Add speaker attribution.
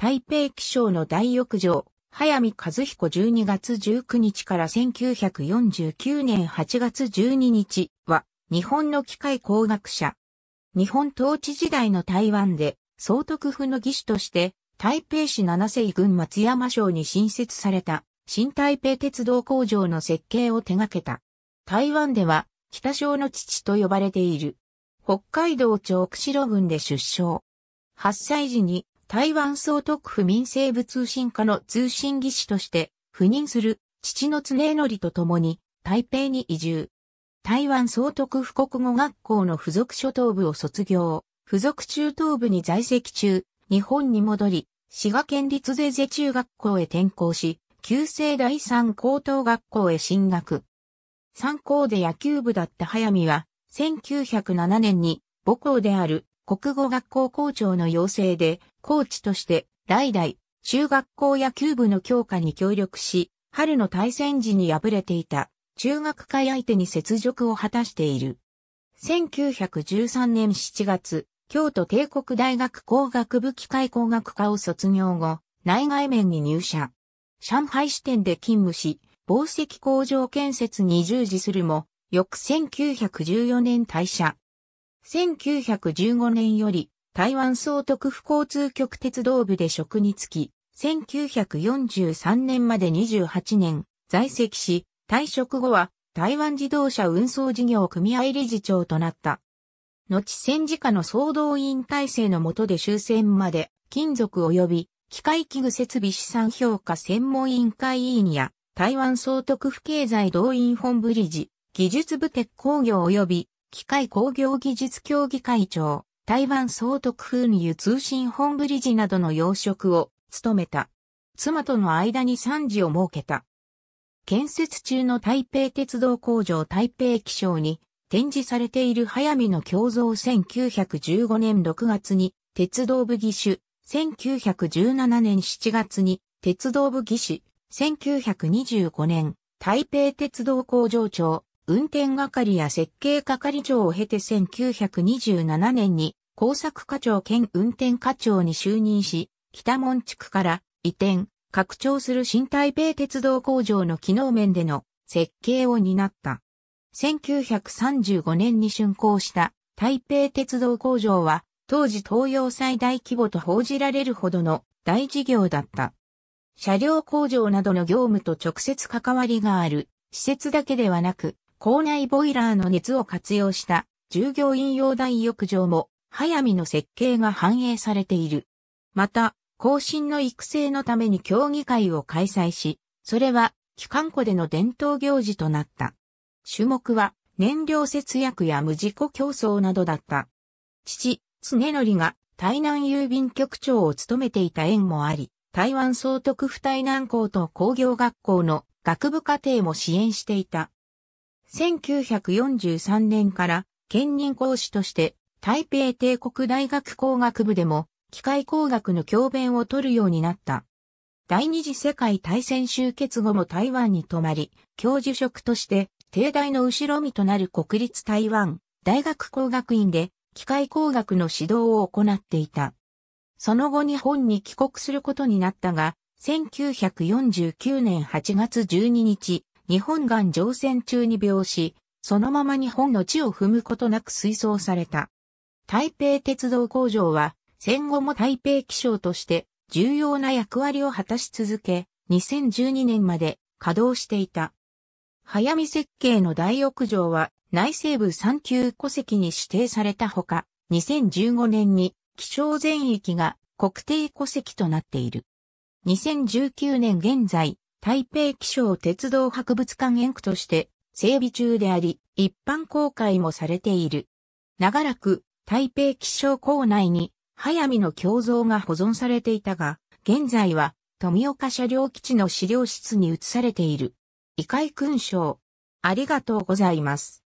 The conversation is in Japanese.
Speaker 1: 台北気象の大浴場、早見和彦12月19日から1949年8月12日は、日本の機械工学者。日本統治時代の台湾で、総督府の義手として、台北市七世郡松山省に新設された、新台北鉄道工場の設計を手掛けた。台湾では、北省の父と呼ばれている。北海道長釧路郡で出生。8歳時に台湾総督府民生部通信課の通信技師として赴任する父の常則と共に台北に移住。台湾総督府国語学校の附属初等部を卒業。附属中等部に在籍中、日本に戻り、滋賀県立税税中学校へ転校し、旧制第三高等学校へ進学。三高で野球部だった早見は、1907年に母校である国語学校校長の要請で、コーチとして、代々、中学校野球部の強化に協力し、春の対戦時に敗れていた、中学会相手に雪辱を果たしている。1913年7月、京都帝国大学工学部機械工学科を卒業後、内外面に入社。上海支店で勤務し、紡績工場建設に従事するも、翌1914年退社。1915年より台湾総督府交通局鉄道部で職に就き、1943年まで28年在籍し、退職後は台湾自動車運送事業組合理事長となった。後戦時下の総動員体制の下で終戦まで金属及び機械器具設備資産評価専門委員会委員や台湾総督府経済動員本部理事、技術部鉄工業及び機械工業技術協議会長、台湾総督風に輸通信本部理事などの要職を務めた。妻との間に賛辞を設けた。建設中の台北鉄道工場台北気象に展示されている早見の胸像1915年6月に鉄道部義手、1917年7月に鉄道部義手、1925年台北鉄道工場長、運転係や設計係長を経て1927年に工作課長兼運転課長に就任し、北門地区から移転、拡張する新台北鉄道工場の機能面での設計を担った。1935年に竣工した台北鉄道工場は当時東洋最大規模と報じられるほどの大事業だった。車両工場などの業務と直接関わりがある施設だけではなく、校内ボイラーの熱を活用した従業員用大浴場も、早見の設計が反映されている。また、更新の育成のために競技会を開催し、それは、機関庫での伝統行事となった。種目は、燃料節約や無事故競争などだった。父、常則が台南郵便局長を務めていた縁もあり、台湾総督府台南校と工業学校の学部課程も支援していた。1943年から兼任講師として台北帝国大学工学部でも機械工学の教鞭を取るようになった。第二次世界大戦終結後も台湾に泊まり、教授職として帝大の後ろ身となる国立台湾大学工学院で機械工学の指導を行っていた。その後日本に帰国することになったが、1949年8月12日、日本岸乗船中に病死、そのまま日本の地を踏むことなく水葬された。台北鉄道工場は戦後も台北気象として重要な役割を果たし続け、2012年まで稼働していた。早見設計の大浴場は内西部三級戸籍に指定されたほか、2015年に気象全域が国定戸籍となっている。2019年現在、台北気象鉄道博物館園区として整備中であり、一般公開もされている。長らく台北気象校内に早見の胸像が保存されていたが、現在は富岡車両基地の資料室に移されている。異界勲章。ありがとうございます。